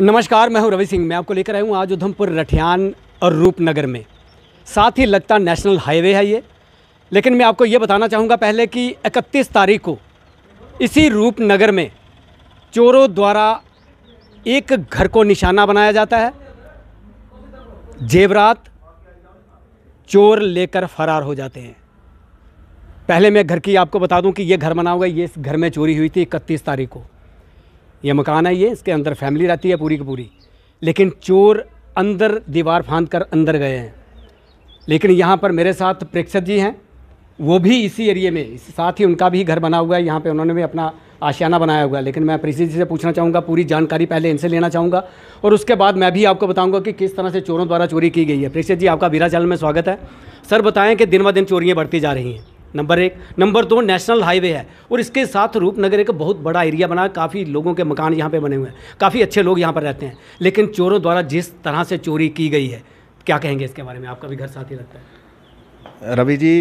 नमस्कार मैं हूं रवि सिंह मैं आपको लेकर आया हूं आज उधमपुर रठियान और रूपनगर में साथ ही लगता नेशनल हाईवे है ये लेकिन मैं आपको ये बताना चाहूँगा पहले कि 31 तारीख को इसी रूपनगर में चोरों द्वारा एक घर को निशाना बनाया जाता है जेवरात चोर लेकर फरार हो जाते हैं पहले मैं घर की आपको बता दूं कि ये घर बना हुआ है ये घर में चोरी हुई थी इकतीस तारीख को ये मकान है ये इसके अंदर फैमिली रहती है पूरी की पूरी लेकिन चोर अंदर दीवार फांद कर अंदर गए हैं लेकिन यहाँ पर मेरे साथ प्रेक्षक जी हैं वो भी इसी एरिए में इस साथ ही उनका भी घर बना हुआ है यहाँ पे उन्होंने भी अपना आशियाना बनाया हुआ है लेकिन मैं प्रीति जी से पूछना चाहूँगा पूरी जानकारी पहले इनसे लेना चाहूँगा और उसके बाद मैं भी आपको बताऊँगा कि किस तरह से चोरों द्वारा चोरी की गई है प्रेक्षक जी आपका वीरा चैनल में स्वागत है सर बताएँ कि दिन ब दिन चोरियाँ बढ़ती जा रही हैं नंबर एक नंबर दो नेशनल हाईवे है और इसके साथ रूपनगर एक बहुत बड़ा एरिया बना है काफ़ी लोगों के मकान यहाँ पे बने हुए हैं काफ़ी अच्छे लोग यहाँ पर रहते हैं लेकिन चोरों द्वारा जिस तरह से चोरी की गई है क्या कहेंगे इसके बारे में आपका भी घर साथ ही लगता है रवि जी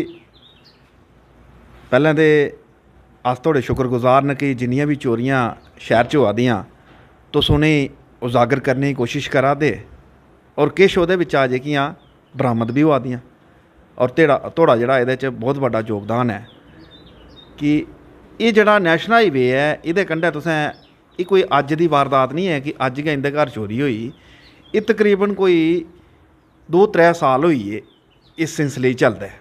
पहले तो अस थोड़े शुक्रगुजार ने कि ਜਿੰਨੀਆਂ भी ਚੋਰੀਆਂ शहर च ਆਦੀਆਂ ਤੁਸੀਂ ਉਹਨੇ ਉਜਾਗਰ ਕਰਨ ਦੀ ਕੋਸ਼ਿਸ਼ ਕਰਾ ਦੇ ਔਰ ਕਿਸ਼ ਉਹਦੇ ਵਿੱਚ ਆ ਜੇ ਕੀਆਂ ਬਰਾਮਦ ਔਰ ਤੇੜਾ ਤੋੜਾ ਜਿਹੜਾ ਇਹਦੇ 'ਚ ਬਹੁਤ ਵੱਡਾ ਯੋਗਦਾਨ ਹੈ ਕਿ ਇਹ ਜਿਹੜਾ ਨੈਸ਼ਨਲ ਹਾਈਵੇ ਹੈ ਇਹਦੇ ਕੰਢੇ ਤੁਸੀਂ ਇਹ ਕੋਈ ਅੱਜ ਦੀ ਵਾਰਦਾਤ ਨਹੀਂ ਹੈ ਕਿ ਅੱਜ ਗਏ ਇਹਦੇ ਘਰ ਚੋਰੀ ਹੋਈ ਇਹ ਤਕਰੀਬਨ ਕੋਈ 2-3 ਸਾਲ ਹੋਈ ਏ ਇਸ ਸਿਲਸਿਲੇ ਚੱਲਦਾ ਹੈ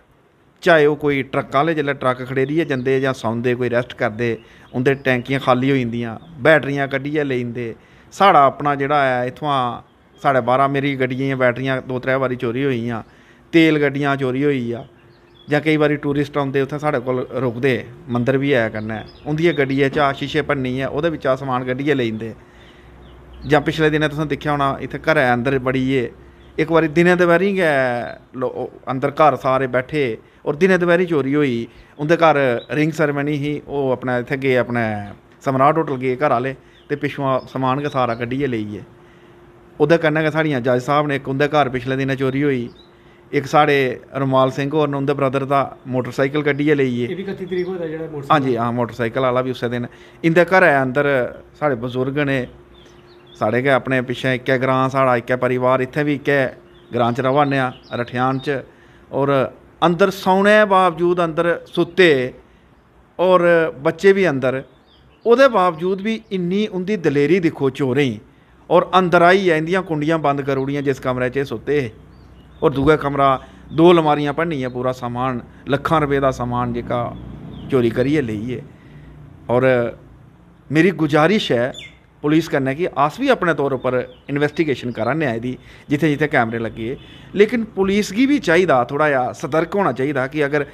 ਚਾਹੇ ਉਹ ਕੋਈ ਟਰੱਕ ਵਾਲੇ ਜਿਹੜਾ ਟਰੱਕ ਖੜੇਰੀ ਹੈ ਜਾਂਦੇ ਜਾਂ ਸੌਂਦੇ ਕੋਈ ਰੈਸਟ ਕਰਦੇ ਉਹਦੇ ਟੈਂਕੀਆਂ ਖਾਲੀ ਹੋ ਜਾਂਦੀਆਂ ਬੈਟਰੀਆਂ ਜਾਂ ਲੈਂਦੇ ਸਾਡਾ ਆਪਣਾ ਜਿਹੜਾ ਹੈ ਇਥੋਂ ਸਾਡੇ 12 ਮੇਰੀ ਗੱਡੀਆਂ ਬੈਟਰੀਆਂ 2-3 ਵਾਰੀ ਚੋਰੀ ਹੋਈਆਂ ਤੇਲ ਗੱਡੀਆਂ ਚੋਰੀ ਹੋਈ ਆ ਜਾਂ ਕਈ ਵਾਰੀ ਟੂਰਿਸਟ ਆਉਂਦੇ ਉੱਥੇ ਸਾਡੇ ਕੋਲ ਰੁਕਦੇ ਮੰਦਰ ਵੀ ਆਇਆ ਕਰਨਾ ਉਹਦੀਆਂ ਗੱਡੀਆਂ 'ਚ ਆ ਸ਼ੀਸ਼ੇ ਭੰਨੀ ਆ ਉਹਦੇ ਵਿੱਚ ਆ ਸਮਾਨ ਗੱਡੀਆਂ ਲੈਂਦੇ ਜਾਂ ਪਿਛਲੇ ਦਿਨਾਂ ਤੁਸੀਂ ਦੇਖਿਆ ਹੋਣਾ ਇੱਥੇ ਘਰ ਅੰਦਰ ਬੜੀ ਏ ਇੱਕ ਵਾਰੀ ਦਿਨੇ ਦਵਾਰੀ ਗਏ ਅੰਦਰ ਘਰ ਸਾਰੇ ਬੈਠੇ ਔਰ ਦਿਨੇ ਦਵਾਰੀ ਚੋਰੀ ਹੋਈ ਉਹਦੇ ਘਰ ਰਿੰਗ ਸੈਰੇਮਨੀ ਹੀ ਉਹ ਆਪਣਾ ਇੱਥੇ ਗਏ ਆਪਣਾ ਸਮਰਾਟ ਹੋਟਲ ਗਏ ਘਰ ਵਾਲੇ ਤੇ ਪਿਛੋਂ ਸਮਾਨ ਕੇ ਸਾਰਾ ਕੱਢੀਏ ਲਈਏ ਉਹਦੇ ਕਰਨਾ ਕਿ ਸਾਡੀਆਂ ਜੱਜ ਸਾਹਿਬ ਨੇ ਇੱਕ ਉਹਦੇ ਘਰ ਪਿਛਲੇ ਦਿਨੇ ਚੋਰੀ ਹੋਈ ਇੱਕ ਸਾਡੇ ਰਮਾਲ ਸਿੰਘ ਹੋਰ ਨੇ ਦੇ ਬ੍ਰਦਰ ਦਾ ਮੋਟਰਸਾਈਕਲ ਕੱਢੀ ਹੈ ਲਈਏ ਇਹ ਵੀ 31 ਤਰੀਕ ਹੋਦਾ ਜਿਹੜਾ ਮੋਟਰਸਾਈਕਲ ਹਾਂਜੀ ਹਾਂ ਮੋਟਰਸਾਈਕਲ ਵਾਲਾ ਵੀ ਉਸੇ ਦਿਨ ਇੰਦੇ ਘਰ ਆਇਆ ਅੰਦਰ ਸਾਡੇ ਬਜ਼ੁਰਗ ਨੇ ਸਾਡੇ ਕੇ ਆਪਣੇ ਪਿੱਛੇ ਇੱਕੇ ਹੈ ਗ੍ਰਾਂ ਸਾਡਾ ਇੱਕੇ ਪਰਿਵਾਰ ਇੱਥੇ ਵੀ ਇੱਕੇ ਹੈ ਗ੍ਰਾਂ ਚ ਰਵਾਨਿਆ ਰਠਿਆਨ ਚ ਔਰ ਅੰਦਰ ਸੌਣੇ ਬਾਵਜੂਦ ਅੰਦਰ ਸੁੱਤੇ ਔਰ ਬੱਚੇ ਵੀ ਅੰਦਰ ਉਹਦੇ ਬਾਵਜੂਦ ਵੀ ਇੰਨੀ ਉਹਦੀ ਦਲੇਰੀ ਦਿਖੋ ਚੋਰੇ ਔਰ ਅੰਦਰ ਆਈ ਆਂਦੀਆਂ ਕੁੰਡੀਆਂ ਬੰਦ ਕਰੋੜੀਆਂ ਜਿਸ ਕਮਰੇ 'ਚ ਸੁੱਤੇ ਔਰ ਦੂਜਾ ਕਮਰਾ ਦੋ ਅਲਮਾਰੀਆਂ ਪੜਨੀਆਂ ਪੂਰਾ ਸਮਾਨ ਲੱਖਾਂ ਰੁਪਏ ਦਾ ਸਮਾਨ ਜਿਹਕਾ ਚੋਰੀ ਕਰੀਏ ਲਈਏ ਔਰ ਮੇਰੀ ਗੁਜਾਰਿਸ਼ ਹੈ ਪੁਲਿਸ ਕਰਨਾ ਕਿ ਆਸ ਵੀ ਆਪਣੇ ਤੌਰ ਉੱਪਰ ਇਨਵੈਸਟੀਗੇਸ਼ਨ ਕਰਾਂ ਨਿਆਂ ਦੀ ਜਿੱਥੇ ਜਿੱਥੇ ਕੈਮਰੇ ਲੱਗੇ ਲੇਕਿਨ ਪੁਲਿਸ ਕੀ ਵੀ ਚਾਹੀਦਾ ਥੋੜਾ ਜਿਹਾ ਸਤਰਕ ਹੋਣਾ ਚਾਹੀਦਾ ਕਿ ਅਗਰ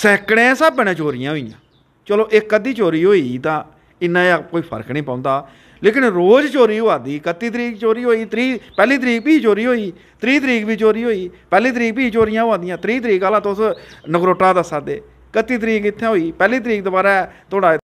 ਸੈਕੜੇ ਸਾਹਿਬ ਬਣੇ ਚੋਰੀਆਂ ਹੋਈਆਂ ਚਲੋ ਇੱਕ ਅੱਧੀ ਚੋਰੀ ਹੋਈ ਤਾਂ ਇੰਨਾ ਜਾਂ ਕੋਈ ਫਰਕ ਨਹੀਂ ਪਾਉਂਦਾ ਲੇਕਿਨ ਰੋਜ਼ ਚੋਰੀ ਹੋਆਦੀ 31 ਤਰੀਕ ਚੋਰੀ ਹੋਈ 30 ਪਹਿਲੀ ਤਰੀਕ ਵੀ ਚੋਰੀ ਹੋਈ 30 ਤਰੀਕ ਵੀ ਚੋਰੀ ਹੋਈ ਪਹਿਲੀ ਤਰੀਕ ਵੀ ਚੋਰੀਆਂ ਹੋਆਦੀਆਂ 30 ਤਰੀਕ ਆਲਾ ਤੁਸ ਨਗਰੋਟਾ ਦਾ ਸਾਦੇ 31 ਤਰੀਕ ਇੱਥੇ ਹੋਈ ਪਹਿਲੀ ਤਰੀਕ ਦੁਬਾਰਾ ਤੁਹਾਡਾ